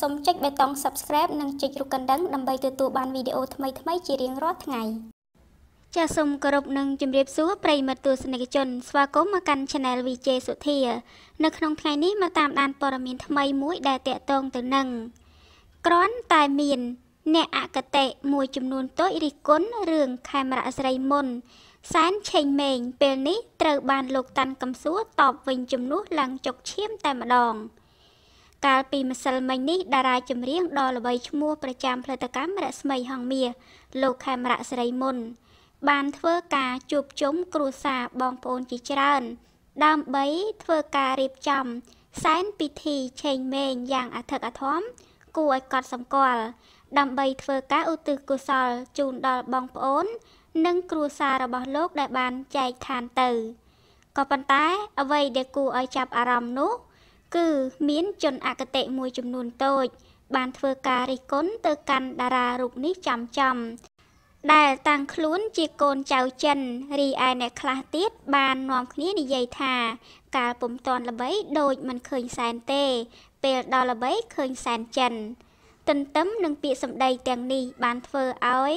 សូមចុចបេតុង Subscribe និងចុចរូបកណ្ដឹងដើម្បីទទួលបានវីដេអូថ្មីៗជារៀងរាល់ថ្ងៃចាសសូមគោរពនិងជម្រាបសួរប្រិយមិត្តទស្សនិកជន ស្វាគមន៍មកកាន់ Channel VJ សុធា នៅក្នុងថ្ងៃនេះមកតាមដានព័ត៌មាន ថ្មីមួយដែលតាក់ទងទៅនឹងក្រាន់តែមាន អ្នកអកតេមួយចំនួនតូចរិះគន់រឿងខេមរៈស្រីមុនសែនឆេងម៉េង ពេលនេះត្រូវបាន លោកតាន់កំសួរតបវិញជំនួសឡើងចុកឈាមតែម្ដង។កាលពីម្សិលមិញនេះតារាចម្រៀងដ៏ល្បីឈ្មោះប្រចាំផលិតកម្មរស្មីហងមាសលោកខេមរៈសេរីមុន បានធ្វើការជួបជុំគ្រួសារបងប្អូនជាច្រើនដើម្បីធ្វើការរៀបចំសែនពិធីឆេងម៉េងយ៉ាងអធិកអធមគួរឲ្យកត់សម្គាល់ដើម្បីធ្វើការឧទ្ទិសកុសលជូនដល់បងប្អូន និង គ្រួសាររបស់លោក ដែលបានចែកឋានទៅក៏ប៉ុន្តែអ្វី ដែលគួរឲ្យចាប់អារម្មណ៍នោះគឺមានជនអកតេមួយចំនួនតូច បានធ្វើការរិះគន់ទៅកាន់តារារូបនេះចំចំដែលតាំងខ្លួនជាកូនចៅចិនរីឯអ្នកខ្លះទៀតបាននាំគ្នានិយាយថាកាលពុំតាន់ល្បីដូចមិនឃើញសែនទេពេលដល់ល្បីឃើញសែនចិនទន្ទឹមនឹងពាក្យសម្ដីទាំងនេះបានធ្វើឲ្យ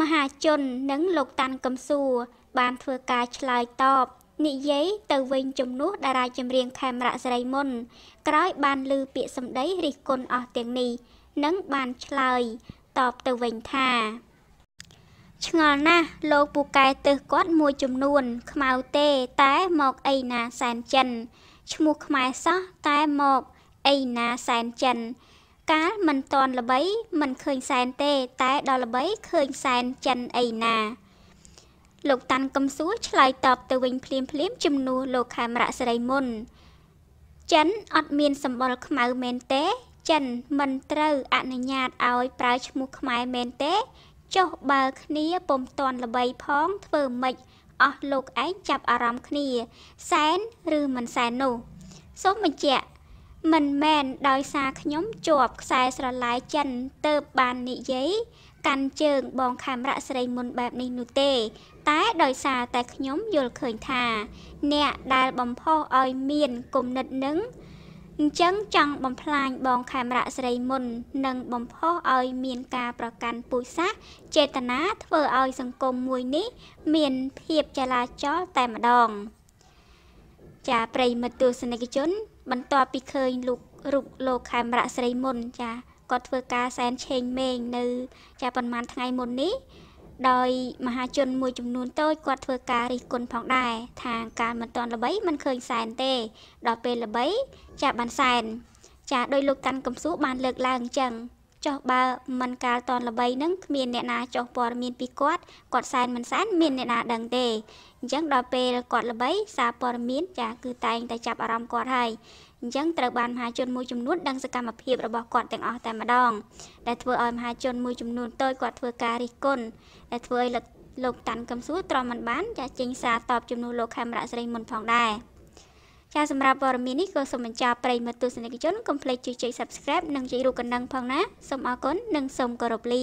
មហាជននិងលោកតាន់កំសួរ បានធ្វើការឆ្លើយតបនិយាយទៅវិញជំនួសតារាចម្រៀងខេមរៈសេរីមុនក្រោយបានលើពាក្យសម្ដីរិះគន់អស់ទាំងនេះនឹងបានឆ្លើយតបទៅវិញថាឆ្ងល់ណាស់លោកពូកែទើសគាត់មួយចំនួន ខ្មៅទេ តែមកអីណាសែនចិន ឈ្មោះខ្មែរសោះតែមកអីណាសែនចិន កាលមិនតន់ល្បីមិនឃើញសែនទេ តែ ដល់ល្បីឃើញសែនចិនអីណាលោកតាន់កំសួរឆ្លើយតបទៅវិញភ្លាមភ្លាមជំនួសលោកខេមរៈសិរីមុនចិនអត់មានសម្បល់ខ្មៅមែនទេ ចិនមិនត្រូវអនុញ្ញាតឲ្យប្រើឈ្មោះខ្មែរមែនទេចុះបើគ្នាពុំតន់ល្បីផងធ្វើម៉េចអស់លោកឯងចាប់អារម្មណ៍គ្នាសែនឬមិនសែននោះសូមបញ្ជាក់មិនមែនដោយសារខ្ញុំជាប់ខ្សែស្រឡាយចិនទៅបាននិយាយកាន់ជើងបងខេមរៈស្រីមុនបែបនេះនោះទេ តែដោយសារតែខ្ញុំយល់ឃើញថា អ្នកដែលបំផុសឲ្យមានគុណិតនឹងអញ្ចឹងចង់បំផ្លាញបងខេមរៈស្រីមុន និងបំផុសឲ្យមានការប្រកាន់ពូជសាសន៍ចេតនាធ្វើឲ្យសង្គមមួយនេះ មានភាពចលាចលតែម្ដង ចាប្រិមត្តទស្សនិកជន បន្ទាប់ពីឃើញលោករូបលោកខេមរៈស្រីមុនចាគាត់ធ្វើការសែនឆេងមេងនៅ ចាប៉ុន្មានថ្ងៃមុននេះដោយមហាជនមួយចំនួនតូចគាត់ធ្វើការរិះគន់ផងដែរថាការមិនទាន់ល្បីមិនឃើញសែនទេដល់ពេលល្បីចាបានសែនចាដោយលោកកាន់កំសួរបានលើកឡើងអញ្ចឹងចុះបើមិនកាលតនល្បីនឹងគ្មានអ្នកណាចុះព័ត៌មាន ពីគាត់គាត់សែនមិនសែនមានអ្នកណាដឹងទេអញ្ចឹងដល់ពេលគាត់ល្បី សារព័ត៌មាន ចាគឺតែងតែចាប់អារម្មណ៍គាត់ហើយអញ្ចឹងត្រូវបានមហាជនមួយចំនួនដឹងសកម្មភាពរបស់គាត់ទាំងអស់តែម្ដងដែលធ្វើឲ្យមហាជនមួយចំនួនតូចគាត់ធ្វើការរិះគន់ដែលធ្វើឲ្យលោក តាន់កឹមសួរទ្រាំមិនបាន ចាចេញសារតបជំនួសលោកខេមរៈស្រីមុនផងដែរចាសម្រាប់ព័ត៌មាននេះក៏សូមបញ្ចប់ប្រិយមិត្តទស្សនិកជនកុំភ្លេចជួយចុច Subscribe និងចុចរូបកណ្ដឹងផងណាសូមអរគុណនិងសូមគោរពលា